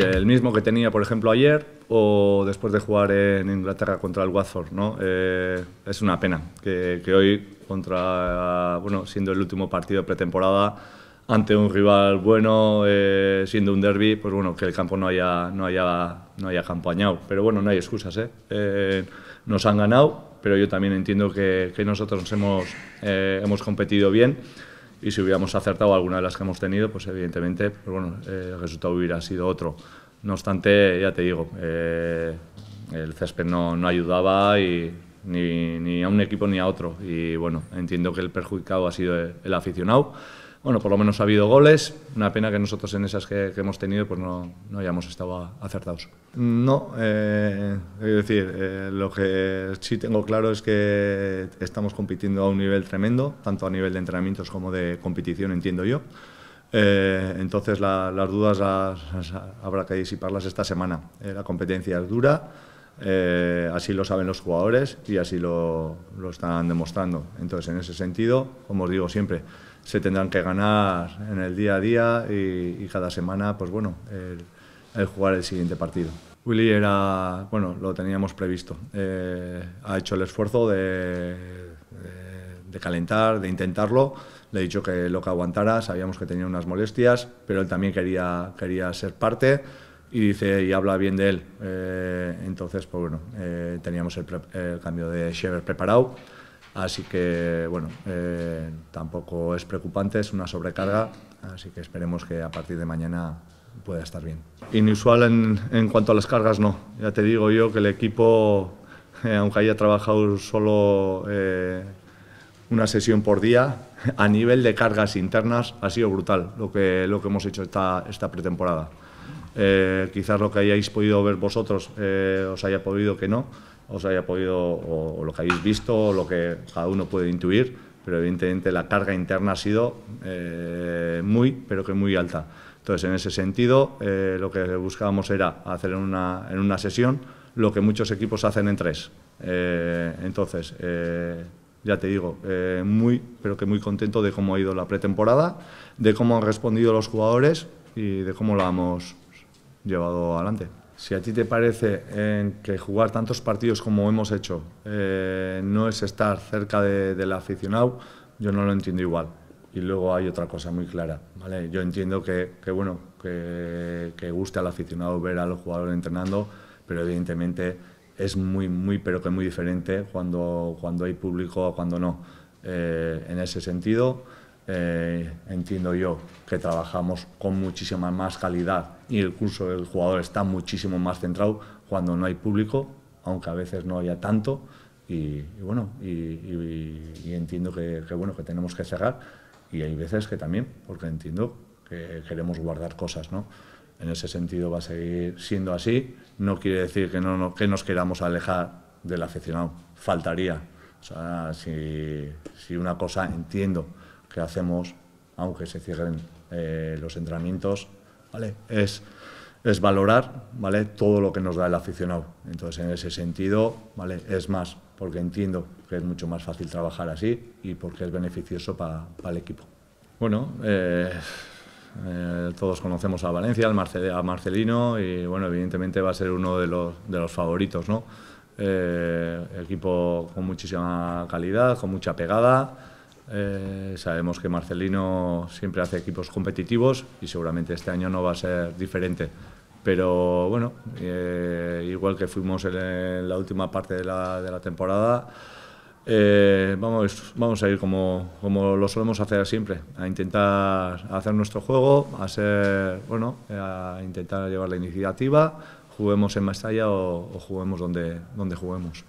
el mismo que tenía, por ejemplo, ayer o después de jugar en Inglaterra contra el Watford. ¿no? Eh, es una pena que, hoy, contra, bueno, siendo el último partido de pretemporada, ante un rival bueno, eh, siendo un derby, pues bueno, que el campo no haya, no haya, no haya campañado. Pero bueno, no hay excusas. ¿eh? ¿eh? nos han ganado, pero yo también entiendo que, que nosotros hemos, hemos competido bien y si hubiéramos acertado alguna de las que hemos tenido, pues evidentemente pues, bueno, eh, el resultado hubiera sido otro. No obstante, ya te digo, eh, el césped no, no ayudaba y ni, ni, a un equipo ni a otro. Y bueno, entiendo que el perjudicado ha sido el aficionado bueno, por lo menos ha habido goles. Una pena que nosotros en esas que, hemos tenido pues no, no hayamos estado acertados. No, eh, es decir, eh, lo que sí tengo claro es que estamos compitiendo a un nivel tremendo, tanto a nivel de entrenamientos como de competición, entiendo yo. Eh, entonces las dudas habrá que disiparlas esta semana. la competencia es dura. Eh, así lo saben los jugadores y así lo, están demostrando. Entonces, en ese sentido, como os digo siempre, se tendrán que ganar en el día a día y, cada semana, pues bueno, el, jugar el siguiente partido. Willy era, bueno, lo teníamos previsto. Eh, ha hecho el esfuerzo de, calentar, de intentarlo. Le he dicho que lo que aguantara, sabíamos que tenía unas molestias, pero él también quería, quería ser parte y dice y habla bien de él. Eh, entonces, pues bueno, eh, teníamos el, cambio de Shever preparado, así que bueno, eh, tampoco es preocupante, es una sobrecarga, así que esperemos que a partir de mañana pueda estar bien. Inusual en, en cuanto a las cargas, no. Ya te digo yo que el equipo, aunque haya trabajado solo una sesión por día, a nivel de cargas internas ha sido brutal lo que, lo que hemos hecho esta, esta pretemporada. Eh, quizás lo que hayáis podido ver vosotros eh, os haya podido que no, os haya podido, o, lo que hayáis visto, o lo que cada uno puede intuir, pero evidentemente la carga interna ha sido eh, muy, pero que muy alta. Entonces, en ese sentido, lo que buscábamos era hacer en una, en una, sesión lo que muchos equipos hacen en tres. entonces, ya te digo, muy, pero que muy contento de cómo ha ido la pretemporada, de cómo han respondido los jugadores y de cómo la hemos llevado adelante. Si a ti te parece que jugar tantos partidos como hemos hecho eh, no es estar cerca del aficionado, yo no lo entiendo igual. Y luego hay otra cosa muy clara, ¿vale? Yo entiendo que, bueno, que, guste al aficionado ver a los jugadores entrenando, pero evidentemente es muy, muy, pero que muy diferente cuando, cuando hay público o cuando no. Eh, en ese sentido, eh, entiendo yo que trabajamos con muchísima más calidad y el curso del jugador está muchísimo más centrado cuando no hay público, aunque a veces no haya tanto. Y, bueno, y, entiendo que, bueno, que tenemos que cerrar y hay veces que también, porque entiendo que queremos guardar cosas, ¿no? En ese sentido va a seguir siendo así. No quiere decir que, no, que nos queramos alejar del aficionado, faltaría. O sea, si, si una cosa entiendo que hacemos, aunque se cierren eh, los entrenamientos, ¿vale? Es, es valorar, ¿vale? Todo lo que nos da el aficionado. Entonces, en ese sentido, ¿vale? Es más, porque entiendo que es mucho más fácil trabajar así y porque es beneficioso para el equipo. Bueno, eh, eh, todos conocemos a Valencia, a Marcelino y bueno, evidentemente va a ser uno de los, de los favoritos, ¿no? equipo con muchísima calidad, con mucha pegada eh, sabemos que Marcelino siempre hace equipos competitivos y seguramente este año no va a ser diferente. Pero bueno, eh, igual que fuimos en, la última parte de la, temporada, eh, vamos, vamos a ir como, como, lo solemos hacer siempre, a intentar hacer nuestro juego, a, ser, bueno, a intentar llevar la iniciativa, juguemos en Mestalla o, o juguemos donde, donde juguemos.